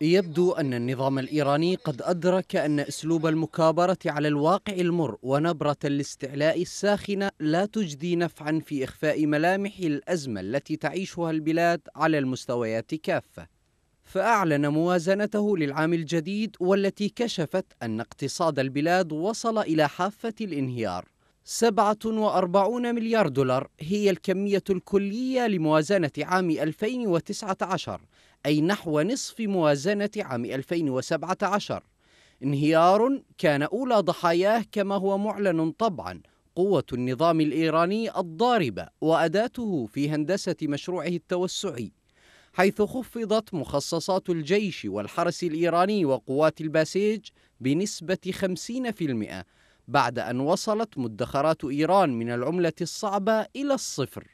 يبدو أن النظام الإيراني قد أدرك أن أسلوب المكابرة على الواقع المر ونبرة الاستعلاء الساخنة لا تجدي نفعا في إخفاء ملامح الأزمة التي تعيشها البلاد على المستويات كافة فأعلن موازنته للعام الجديد والتي كشفت أن اقتصاد البلاد وصل إلى حافة الانهيار 47 مليار دولار هي الكمية الكلية لموازنة عام 2019 أي نحو نصف موازنة عام 2017 انهيار كان أولى ضحاياه كما هو معلن طبعا قوة النظام الإيراني الضاربة وأداته في هندسة مشروعه التوسعي حيث خفضت مخصصات الجيش والحرس الإيراني وقوات الباسيج بنسبة 50% بعد أن وصلت مدخرات إيران من العملة الصعبة إلى الصفر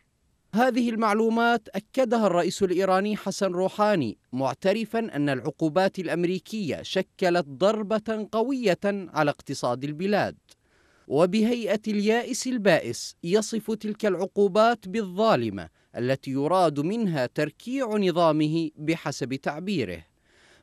هذه المعلومات أكدها الرئيس الإيراني حسن روحاني معترفا أن العقوبات الأمريكية شكلت ضربة قوية على اقتصاد البلاد وبهيئة اليائس البائس يصف تلك العقوبات بالظالمة التي يراد منها تركيع نظامه بحسب تعبيره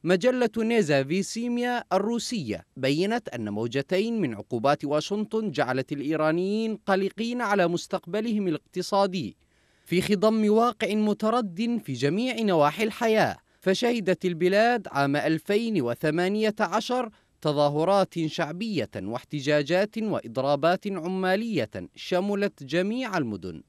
مجلة نيزا فيسيميا الروسية بينت أن موجتين من عقوبات واشنطن جعلت الإيرانيين قلقين على مستقبلهم الاقتصادي في خضم واقع متردد في جميع نواحي الحياة فشهدت البلاد عام 2018 تظاهرات شعبية واحتجاجات وإضرابات عمالية شملت جميع المدن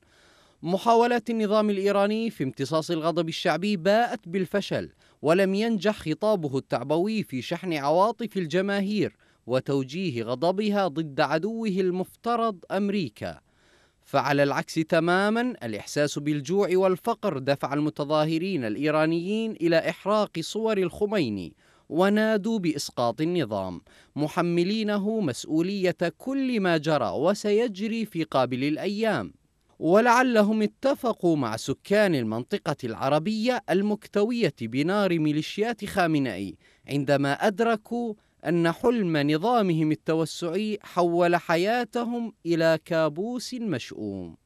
محاولات النظام الإيراني في امتصاص الغضب الشعبي باءت بالفشل ولم ينجح خطابه التعبوي في شحن عواطف الجماهير وتوجيه غضبها ضد عدوه المفترض امريكا فعلى العكس تماما الاحساس بالجوع والفقر دفع المتظاهرين الايرانيين الى احراق صور الخميني ونادوا باسقاط النظام محملينه مسؤوليه كل ما جرى وسيجري في قابل الايام ولعلهم اتفقوا مع سكان المنطقة العربية المكتوية بنار ميليشيات خامنئي عندما أدركوا أن حلم نظامهم التوسعي حول حياتهم إلى كابوس مشؤوم